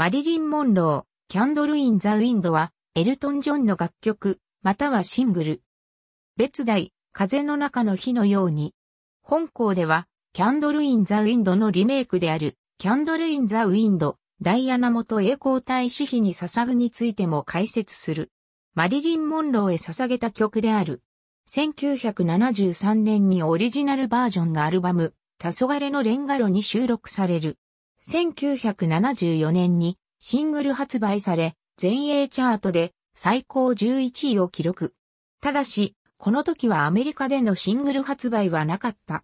マリリン・モンロー、キャンドル・イン・ザ・ウィンドは、エルトン・ジョンの楽曲、またはシングル。別題、風の中の火のように。本校では、キャンドル・イン・ザ・ウィンドのリメイクである、キャンドル・イン・ザ・ウィンド、ダイアナ元栄光大使妃に捧ぐについても解説する。マリリン・モンローへ捧げた曲である。1973年にオリジナルバージョンがアルバム、黄昏のレンガロに収録される。1974年にシングル発売され、全英チャートで最高11位を記録。ただし、この時はアメリカでのシングル発売はなかった。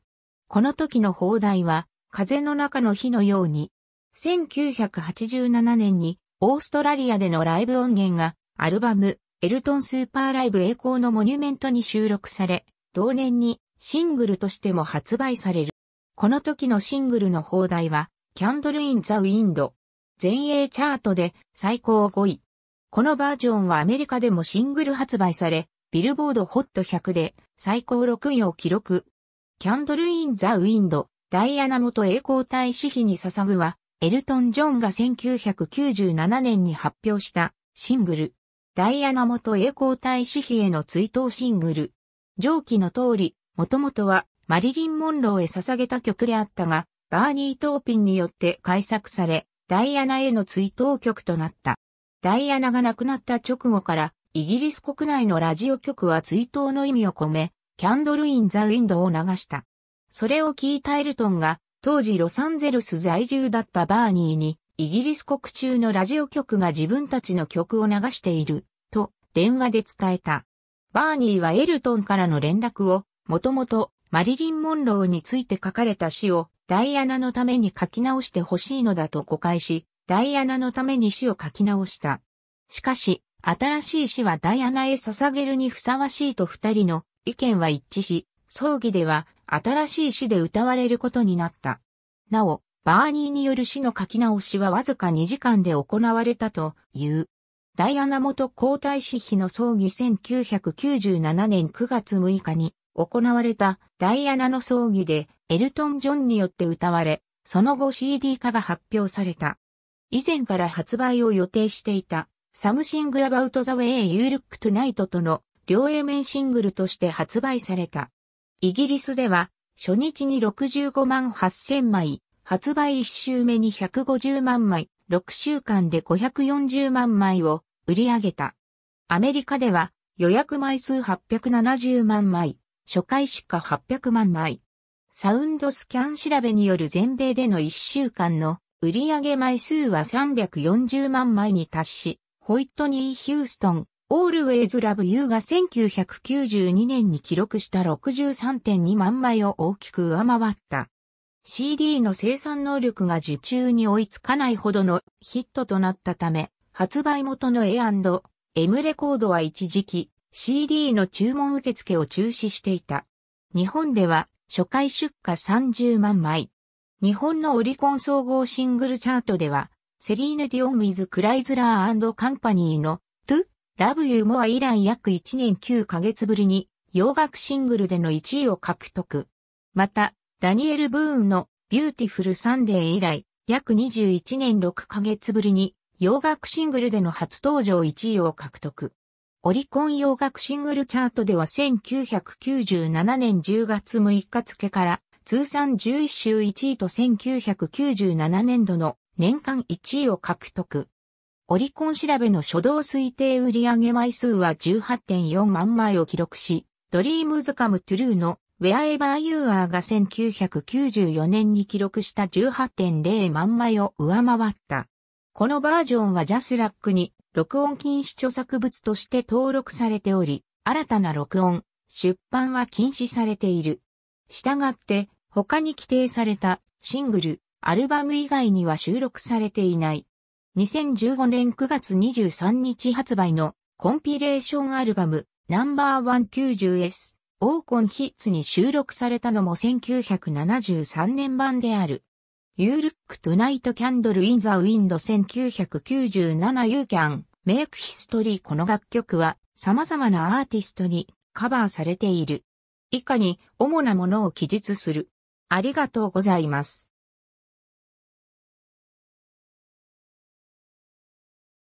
この時の放題は、風の中の火のように、1987年にオーストラリアでのライブ音源がアルバムエルトンスーパーライブ栄光のモニュメントに収録され、同年にシングルとしても発売される。この時のシングルの放題はキャンドル・イン・ザ・ウィンド。全英チャートで最高5位。このバージョンはアメリカでもシングル発売され、ビルボードホット100で最高6位を記録。キャンドル・イン・ザ・ウィンド、ダイアナ元栄光大使妃に捧ぐは、エルトン・ジョンが1997年に発表したシングル。ダイアナ元栄光大使妃への追悼シングル。上記の通り、もともとはマリリン・モンローへ捧げた曲であったが、バーニー・トーピンによって改作され、ダイアナへの追悼曲となった。ダイアナが亡くなった直後から、イギリス国内のラジオ局は追悼の意味を込め、キャンドル・イン・ザ・ウィンドを流した。それを聞いたエルトンが、当時ロサンゼルス在住だったバーニーに、イギリス国中のラジオ局が自分たちの曲を流している、と電話で伝えた。バーニーはエルトンからの連絡を、もともとマリリン・モンローについて書かれた詩をダイアナのために書き直してほしいのだと誤解し、ダイアナのために詩を書き直した。しかし、新しい詩はダイアナへ捧げるにふさわしいと二人の意見は一致し、葬儀では新しい詩で歌われることになった。なお、バーニーによる詩の書き直しはわずか2時間で行われたという。ダイアナ元皇太子妃の葬儀1997年9月6日に行われたダイアナの葬儀でエルトン・ジョンによって歌われ、その後 CD 化が発表された。以前から発売を予定していた、サムシング・アバウト・ザ・ウェイ・ユー・ルック・トゥ・ナイトとの両 A 面シングルとして発売された。イギリスでは、初日に65万8000枚、発売1週目に150万枚、6週間で540万枚を売り上げた。アメリカでは予約枚数870万枚、初回出荷800万枚。サウンドスキャン調べによる全米での1週間の売上枚数は340万枚に達し、ホイットニー・ヒューストン、オールウェイズ・ラブ・ユーが1992年に記録した63.2万枚を大きく上回った。CD の生産能力が受注に追いつかないほどのヒットとなったため、発売元の A&M レコードは一時期、CD の注文受付を中止していた。日本では初回出荷30万枚。日本のオリコン総合シングルチャートでは、セリーヌ・ディオン・ウィズ・クライズラーカンパニーの To Love You More 以来約1年9ヶ月ぶりに洋楽シングルでの1位を獲得。また、ダニエル・ブーンのビューティフル・サンデー以来約21年6ヶ月ぶりに洋楽シングルでの初登場1位を獲得。オリコン洋楽シングルチャートでは1997年10月6日付から通算11週1位と1997年度の年間1位を獲得。オリコン調べの初動推定売上枚数は18.4万枚を記録し、ドリームズカムトゥルーの Wherever You Are が1994年に記録した18.0万枚を上回った。このバージョンはジャスラックに録音禁止著作物として登録されており、新たな録音、出版は禁止されている。したがって、他に規定されたシングル、アルバム以外には収録されていない。2015年9月23日発売のコンピレーションアルバムナンバー 190S オーコンヒッツに収録されたのも1973年版である。You look tonight candle in the wind 1997 You can make history この楽曲は様々なアーティストにカバーされている。以下に主なものを記述する。ありがとうございます。